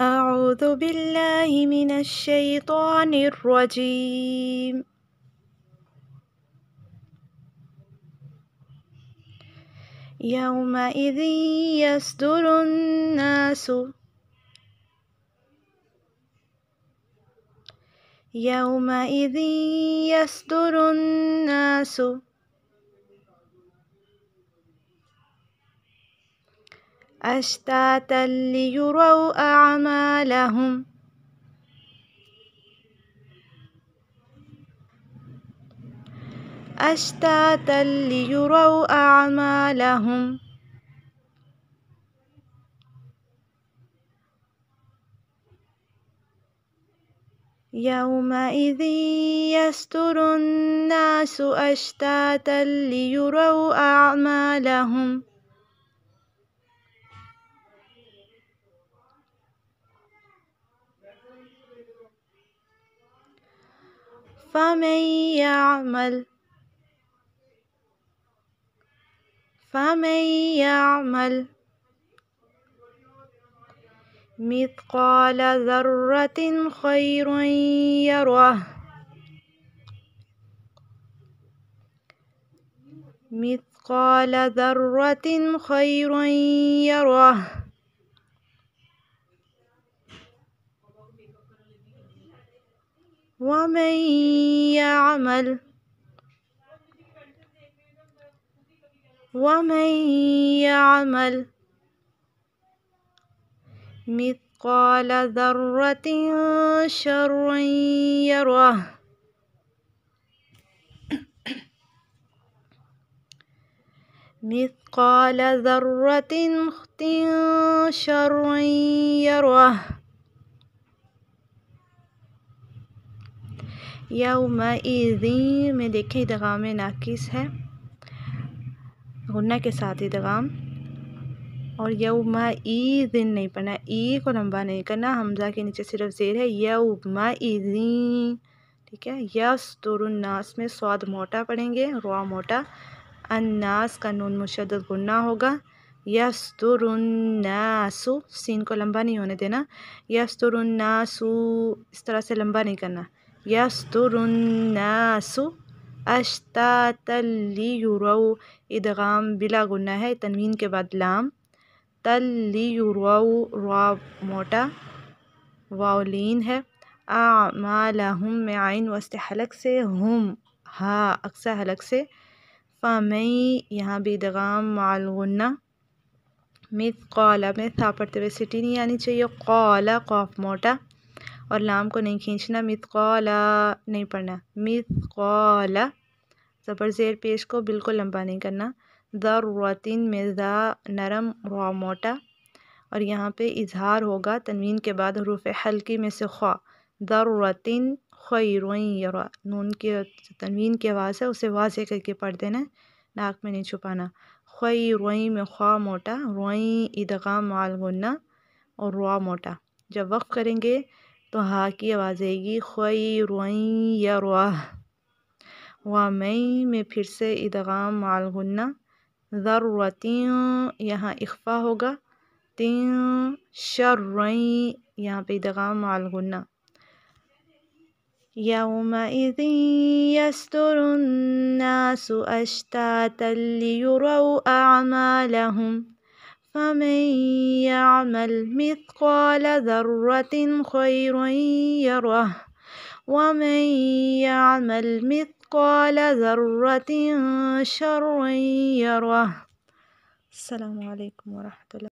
أعوذ بالله من الشيطان الرجيم يومئذ يصدر الناس يومئذ يصدر الناس أشتاتا ليروا أعمالهم أشتاتا ليروا أعمالهم يومئذ يستر الناس أشتاتا ليروا أعمالهم فمن يعمل فمن يعمل مثقال ذرة خير يره مثقال ذرة خير يره ومن يعمل ومن يعمل مثقال ذرة شر يره مثقال ذرة شر يره یوم مَ میں دیکھیں ادغام ناقص ہے غنہ کے ساتھ ادغام اور یوم مَ دن نہیں پڑھنا ای کو لمبا نہیں کرنا حمزہ کے نیچے صرف زیر ہے یوم ما ٹھیک ہے یس الناس میں سواد موٹا پڑھیں گے روا موٹا الناس کا نون مشدد غنہ ہوگا یسرونسو سین کو لمبا نہیں ہونے دینا یستر اناسو اس طرح سے لمبا نہیں کرنا یستر الناس اشتا تلی ادغام بلا گناہ ہے تنوین کے بعد لام تل رو را موٹا واولین ہے آ مال میں عین وسط حلق سے ہم ہا اکثر حلق سے فامی یہاں بھی بیدغام مالگنا میں قالا میں تھا پڑھتے ہوئے سٹی نہیں آنی چاہیے قال قوف موٹا اور لام کو نہیں کھینچنا مت نہیں پڑھنا مت زبر زیر پیش کو بالکل لمبا نہیں کرنا ذروتن میں ذا نرم را موٹا اور یہاں پہ اظہار ہوگا تنوین کے بعد حروف حلقی میں سے خواہ ذروتن خیروئیں یرا نون کی تنوین کی آواز ہے اسے واضح کر کے پڑھ دینا ناک میں نہیں چھپانا خوئی روئیں میں خواہ موٹا روئیں ادغام مال غنہ اور روا موٹا جب وقف کریں گے تو ہاں کی آواز آئے گی خوئی روئیں یا روح وامین میں پھر سے ادغام معلغنہ ضرورتین یہاں اخفا ہوگا تین شر روئیں یہاں پہ ادغام معلغنہ يومئذ يستر الناس أشتاتا ليروا أعمالهم فمن يعمل مثقال ذرة خيرا يره ومن يعمل مثقال ذرة شرا يره السلام عليكم ورحمة الله